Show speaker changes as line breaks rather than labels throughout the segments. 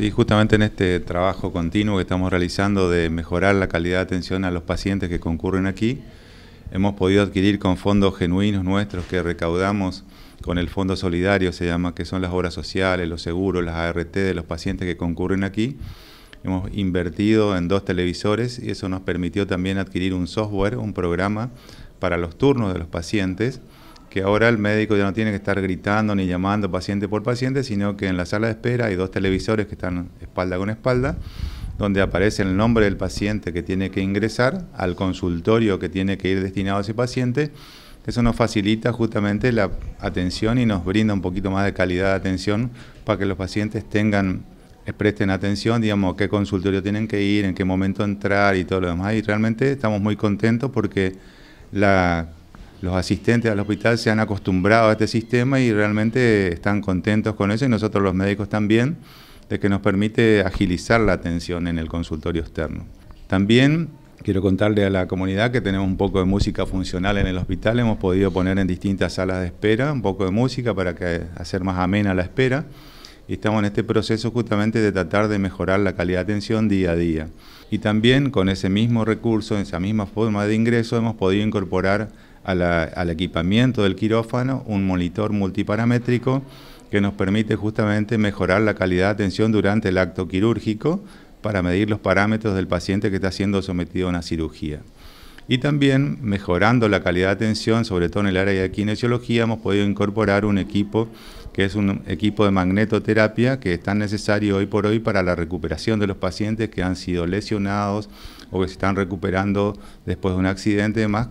Sí, justamente en este trabajo continuo que estamos realizando de mejorar la calidad de atención a los pacientes que concurren aquí, hemos podido adquirir con fondos genuinos nuestros que recaudamos con el Fondo Solidario, se llama, que son las obras sociales, los seguros, las ART de los pacientes que concurren aquí. Hemos invertido en dos televisores y eso nos permitió también adquirir un software, un programa para los turnos de los pacientes que ahora el médico ya no tiene que estar gritando ni llamando paciente por paciente, sino que en la sala de espera hay dos televisores que están espalda con espalda, donde aparece el nombre del paciente que tiene que ingresar al consultorio que tiene que ir destinado a ese paciente. Eso nos facilita justamente la atención y nos brinda un poquito más de calidad de atención para que los pacientes tengan eh, presten atención, digamos, qué consultorio tienen que ir, en qué momento entrar y todo lo demás. Y realmente estamos muy contentos porque la los asistentes al hospital se han acostumbrado a este sistema y realmente están contentos con eso y nosotros los médicos también, de que nos permite agilizar la atención en el consultorio externo. También quiero contarle a la comunidad que tenemos un poco de música funcional en el hospital, hemos podido poner en distintas salas de espera un poco de música para que, hacer más amena la espera y estamos en este proceso justamente de tratar de mejorar la calidad de atención día a día. Y también con ese mismo recurso, esa misma forma de ingreso, hemos podido incorporar al equipamiento del quirófano un monitor multiparamétrico que nos permite justamente mejorar la calidad de atención durante el acto quirúrgico para medir los parámetros del paciente que está siendo sometido a una cirugía. Y también mejorando la calidad de atención, sobre todo en el área de kinesiología, hemos podido incorporar un equipo que es un equipo de magnetoterapia que es tan necesario hoy por hoy para la recuperación de los pacientes que han sido lesionados, o que se están recuperando después de un accidente, más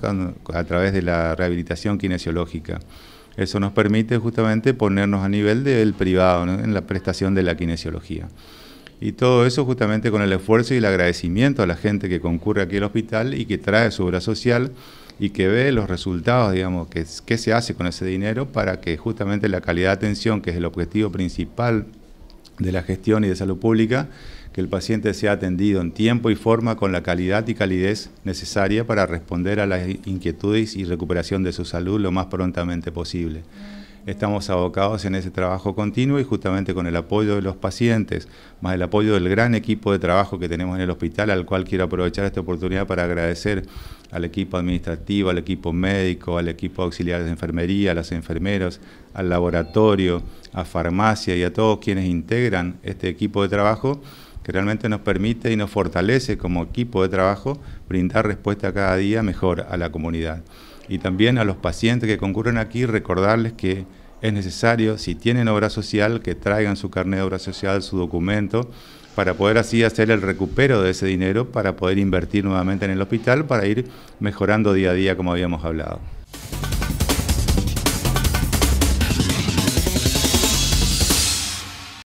a través de la rehabilitación kinesiológica. Eso nos permite justamente ponernos a nivel del privado en la prestación de la kinesiología. Y todo eso justamente con el esfuerzo y el agradecimiento a la gente que concurre aquí al hospital y que trae su obra social y que ve los resultados, digamos, qué se hace con ese dinero para que justamente la calidad de atención, que es el objetivo principal de la gestión y de salud pública, que el paciente sea atendido en tiempo y forma con la calidad y calidez necesaria para responder a las inquietudes y recuperación de su salud lo más prontamente posible estamos abocados en ese trabajo continuo y justamente con el apoyo de los pacientes, más el apoyo del gran equipo de trabajo que tenemos en el hospital, al cual quiero aprovechar esta oportunidad para agradecer al equipo administrativo, al equipo médico, al equipo auxiliar de enfermería, a las enfermeros, al laboratorio, a farmacia y a todos quienes integran este equipo de trabajo que realmente nos permite y nos fortalece como equipo de trabajo brindar respuesta cada día mejor a la comunidad y también a los pacientes que concurren aquí recordarles que es necesario, si tienen obra social, que traigan su carnet de obra social, su documento, para poder así hacer el recupero de ese dinero, para poder invertir nuevamente en el hospital, para ir mejorando día a día como habíamos hablado.